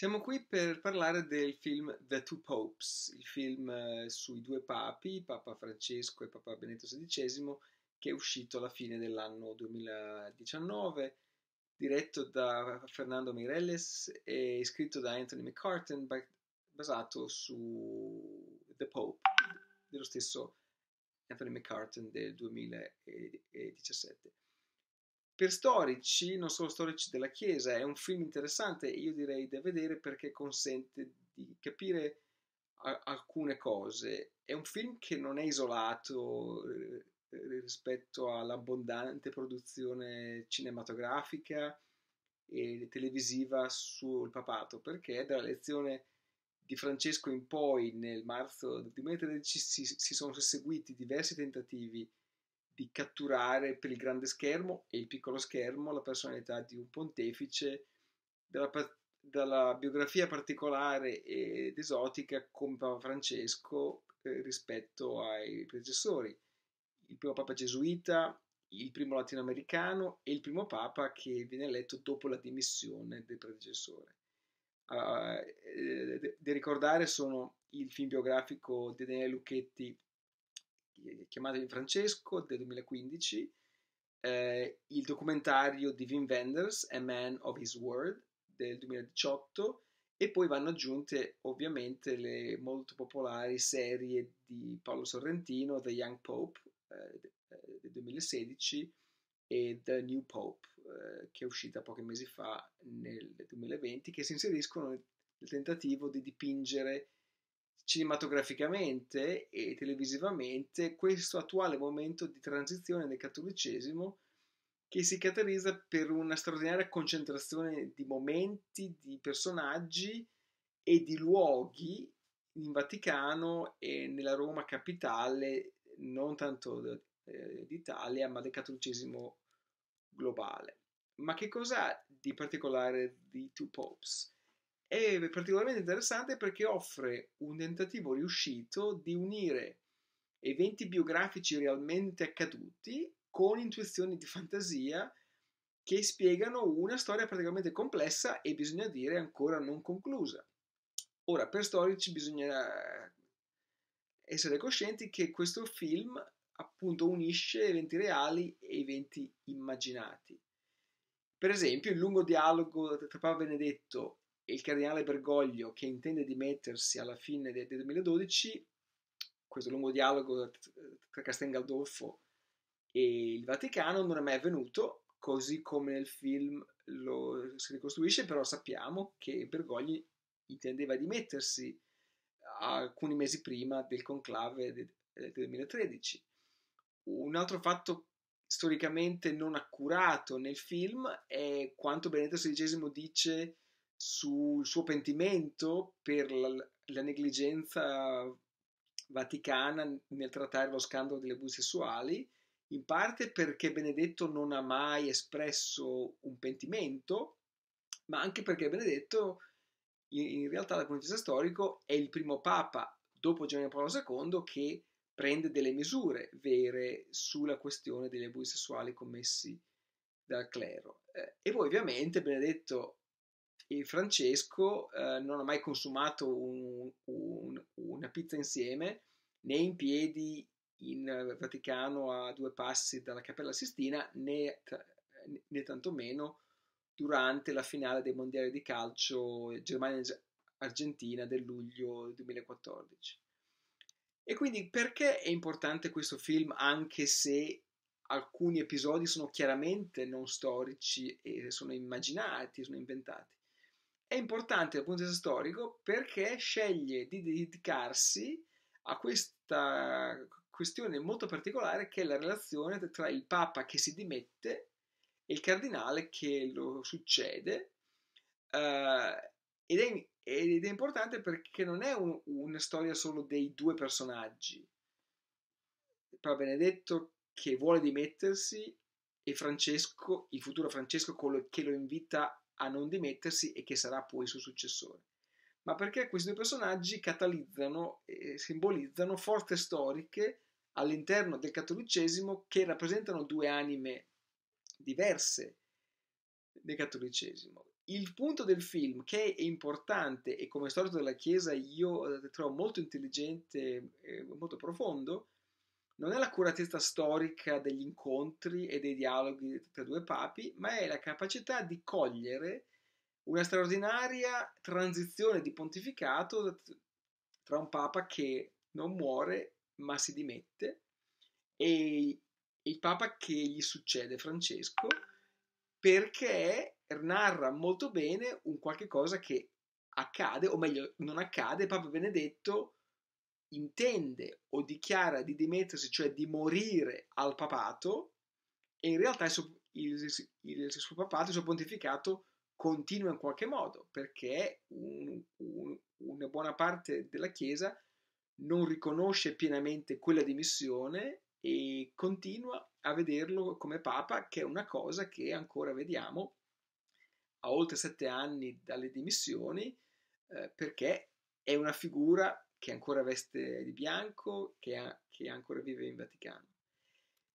Siamo qui per parlare del film The Two Popes, il film eh, sui due papi, Papa Francesco e Papa Benedetto XVI, che è uscito alla fine dell'anno 2019, diretto da Fernando Mireles e scritto da Anthony McCartan, basato su The Pope, dello stesso Anthony McCartan del 2017. Per storici, non solo storici della Chiesa, è un film interessante e io direi da vedere perché consente di capire a- alcune cose. È un film che non è isolato eh, eh rispetto all'abbondante produzione cinematografica e televisiva sul papato, perché dalla lezione di Francesco in poi, nel marzo del 2013, si, si sono seguiti diversi tentativi di catturare per il grande schermo e il piccolo schermo la personalità di un pontefice dalla, dalla biografia particolare ed esotica come Papa Francesco eh, rispetto ai predecessori. Il primo Papa gesuita, il primo latinoamericano e il primo Papa che viene eletto dopo la dimissione del predecessore. Uh, ah, eh, da ricordare sono il film biografico di Daniele Lucchetti Chiamata di eh, Francesco del 2015, eh, il documentario di Wim Wenders, A Man of His Word del 2018 e poi vanno aggiunte ovviamente le molto popolari serie di Paolo Sorrentino, The Young Pope eh, eh del 2016 e The New Pope eh, che è uscita pochi mesi fa nel 2020 che si inseriscono nel tentativo di dipingere cinematograficamente e televisivamente questo attuale momento di transizione del cattolicesimo che si caratterizza per una straordinaria concentrazione di momenti, di personaggi e di luoghi in Vaticano e nella Roma capitale, non tanto eh, d'Italia, ma del cattolicesimo globale. Ma che cosa di particolare di Two Popes? È particolarmente interessante perché offre un tentativo riuscito di unire eventi biografici realmente accaduti con intuizioni di fantasia che spiegano una storia praticamente complessa e bisogna dire ancora non conclusa. Ora, per storici bisogna essere coscienti che questo film appunto unisce eventi reali e eventi immaginati. Per esempio, il lungo dialogo tra Papa Benedetto il cardinale Bergoglio che intende dimettersi alla fine del, del 2012, questo lungo dialogo tra Castel Gandolfo e il Vaticano non è mai avvenuto, così come nel film lo si ricostruisce, però sappiamo che Bergoglio intendeva dimettersi alcuni mesi prima del conclave del, del 2013. Un altro fatto storicamente non accurato nel film è quanto Benedetto XVI dice sul suo pentimento per la, la, negligenza vaticana nel trattare lo scandalo degli abusi sessuali, in parte perché Benedetto non ha mai espresso un pentimento, ma anche perché Benedetto, in, in realtà dal punto di vista storico, è il primo papa dopo Giovanni Paolo II che prende delle misure vere sulla questione degli abusi sessuali commessi dal clero. Eh, e poi ovviamente Benedetto e Francesco eh, non ha mai consumato un, un, una pizza insieme né in piedi in Vaticano a due passi dalla Cappella Sistina né, t- né tantomeno durante la finale dei mondiali di calcio Germania-Argentina del luglio 2014. E quindi perché è importante questo film anche se alcuni episodi sono chiaramente non storici e sono immaginati, sono inventati? è importante dal punto di vista storico perché sceglie di dedicarsi a questa questione molto particolare che è la relazione tra il Papa che si dimette e il cardinale che lo succede eh, ed, è, ed, è, importante perché non è un, una storia solo dei due personaggi Papa Benedetto che vuole dimettersi e Francesco, il futuro Francesco che lo invita a non dimettersi e che sarà poi il suo successore, ma perché questi due personaggi catalizzano e simbolizzano forze storiche all'interno del cattolicesimo che rappresentano due anime diverse del cattolicesimo. Il punto del film, che è importante e come storico della Chiesa io eh, trovo molto intelligente e eh, molto profondo, non è l'accuratezza storica degli incontri e dei dialoghi tra due papi, ma è la capacità di cogliere una straordinaria transizione di pontificato tra un papa che non muore ma si dimette e il papa che gli succede, Francesco, perché narra molto bene un qualche cosa che accade, o meglio non accade, Papa Benedetto intende o dichiara di dimettersi, cioè di morire al papato, e in realtà il suo, il, il suo papato, il suo pontificato continua in qualche modo, perché un, un, una buona parte della Chiesa non riconosce pienamente quella dimissione e continua a vederlo come papa, che è una cosa che ancora vediamo a oltre sette anni dalle dimissioni, eh, perché è una figura che ancora veste di bianco, che, ha, che ancora vive in Vaticano.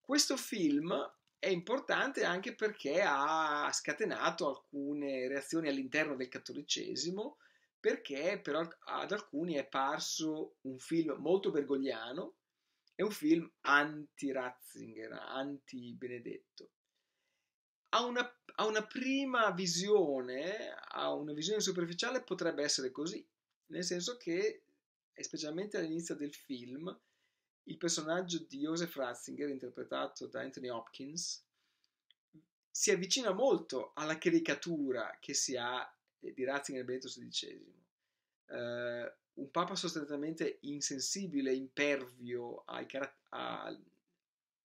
Questo film è importante anche perché ha scatenato alcune reazioni all'interno del cattolicesimo, perché però ad alcuni è parso un film molto bergogliano, è un film anti-Ratzinger, anti-Benedetto. A una, a una, prima visione, a una visione superficiale potrebbe essere così, nel senso che e specialmente all'inizio del film, il personaggio di Joseph Ratzinger, interpretato da Anthony Hopkins, si avvicina molto alla caricatura che si ha eh, di Ratzinger Benedetto XVI. Uh, eh, un papa sostanzialmente insensibile, impervio ai car- a,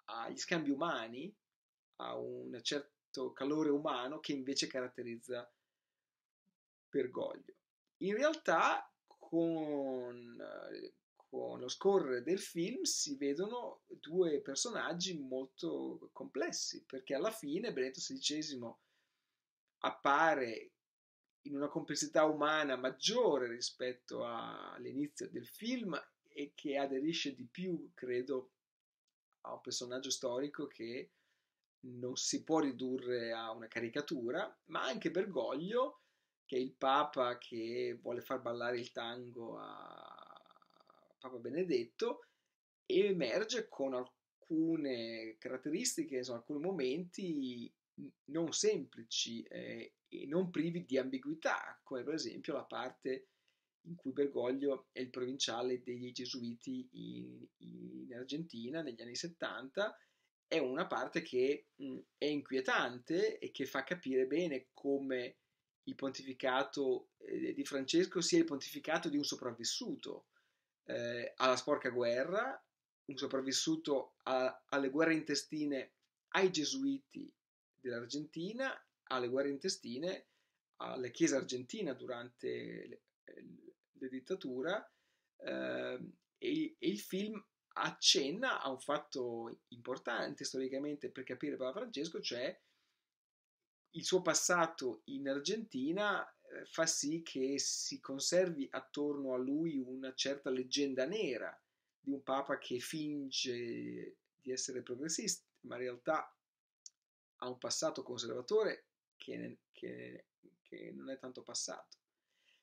agli scambi umani, a un certo calore umano che invece caratterizza Bergoglio. In realtà con, eh, con lo scorrere del film si vedono due personaggi molto complessi, perché alla fine Benedetto XVI appare in una complessità umana maggiore rispetto all'inizio del film e che aderisce di più, credo, a un personaggio storico che non si può ridurre a una caricatura, ma anche Bergoglio che il Papa che vuole far ballare il tango a Papa Benedetto emerge con alcune caratteristiche, insomma, alcuni momenti non semplici eh, e non privi di ambiguità, come per esempio la parte in cui Bergoglio è il provinciale dei gesuiti in, in Argentina negli anni 70 è una parte che mh, mm, è inquietante e che fa capire bene come il pontificato eh, di Francesco sia il pontificato di un sopravvissuto eh, alla sporca guerra, un sopravvissuto a, alle guerre intestine ai gesuiti dell'Argentina, alle guerre intestine alla Chiesa argentina durante le, eh, la dittatura eh, e, e il film accenna a un fatto importante storicamente per capire Papa Francesco, cioè il suo passato in Argentina eh, fa sì che si conservi attorno a lui una certa leggenda nera di un papa che finge di essere progressista, ma in realtà ha un passato conservatore che, che, che non è tanto passato.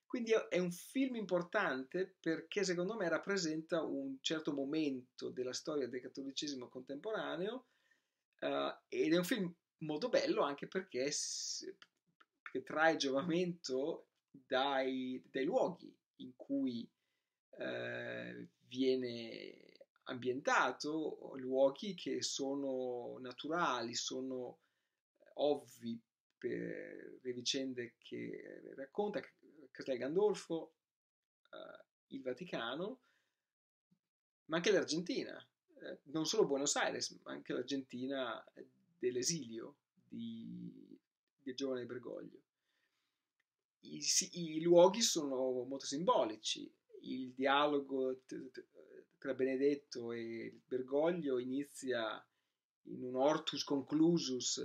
Quindi eh, è un film importante perché secondo me rappresenta un certo momento della storia del cattolicesimo contemporaneo Uh, ed è un film molto bello anche perché, perché trae giovamento dai, dai, luoghi in cui eh, viene ambientato, luoghi che sono naturali, sono ovvi per le vicende che racconta Castel Gandolfo, eh, il Vaticano, ma anche l'Argentina, eh, non solo Buenos Aires, ma anche l'Argentina eh, dell'esilio di, del giovane Bergoglio. I, I, luoghi sono molto simbolici, il dialogo tra Benedetto e Bergoglio inizia in un hortus conclusus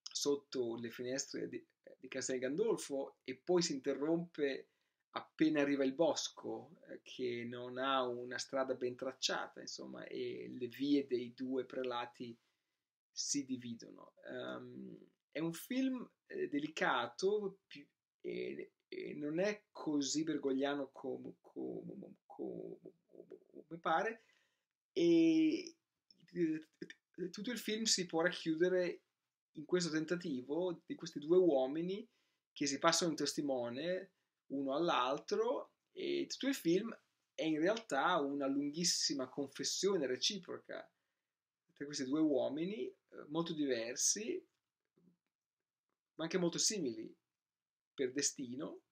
sotto le finestre di, di Castel Gandolfo e poi si interrompe appena arriva il bosco eh, che non ha una strada ben tracciata, insomma, e le vie dei due prelati si dividono. Um, è un film eh, delicato più, e, e, non è così bergogliano come, come, come, come pare e eh, tutto il film si può racchiudere in questo tentativo di questi due uomini che si passano un testimone uno all'altro e tutto il film è in realtà una lunghissima confessione reciproca tra questi due uomini eh, molto diversi, ma anche molto simili per destino,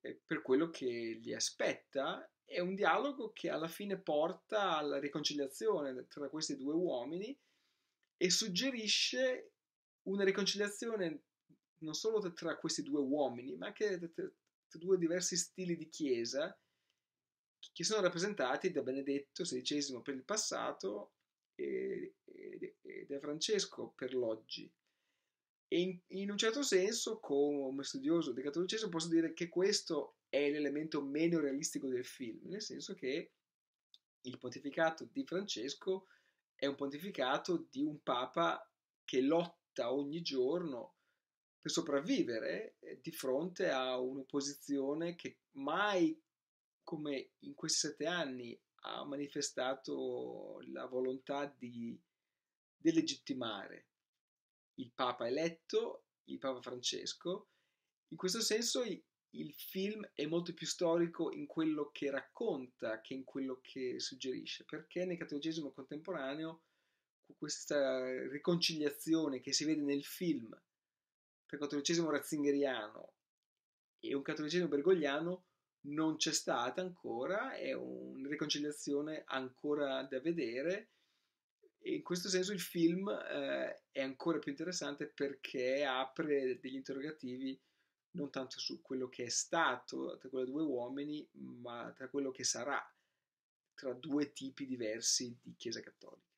per quello che li aspetta. È un dialogo che alla fine porta alla riconciliazione tra questi due uomini e suggerisce una riconciliazione non solo tra questi due uomini, ma anche tra due diversi stili di chiesa che sono rappresentati da Benedetto XVI per il passato e, da Francesco per l'oggi. E in, in un certo senso, come studioso del cattolicesimo, posso dire che questo è l'elemento meno realistico del film, nel senso che il pontificato di Francesco è un pontificato di un papa che lotta ogni giorno per sopravvivere eh, di fronte a un'opposizione che mai come in questi sette anni ha manifestato la volontà di delegittimare il Papa eletto, il Papa Francesco. In questo senso il film è molto più storico in quello che racconta che in quello che suggerisce, perché nel cattolicesimo contemporaneo questa riconciliazione che si vede nel film tra cattolicesimo razzingeriano e un cattolicesimo bergogliano non c'è stata ancora, è una riconciliazione ancora da vedere e in questo senso il film eh, è ancora più interessante perché apre degli interrogativi non tanto su quello che è stato tra quei due uomini, ma tra quello che sarà tra due tipi diversi di Chiesa cattolica.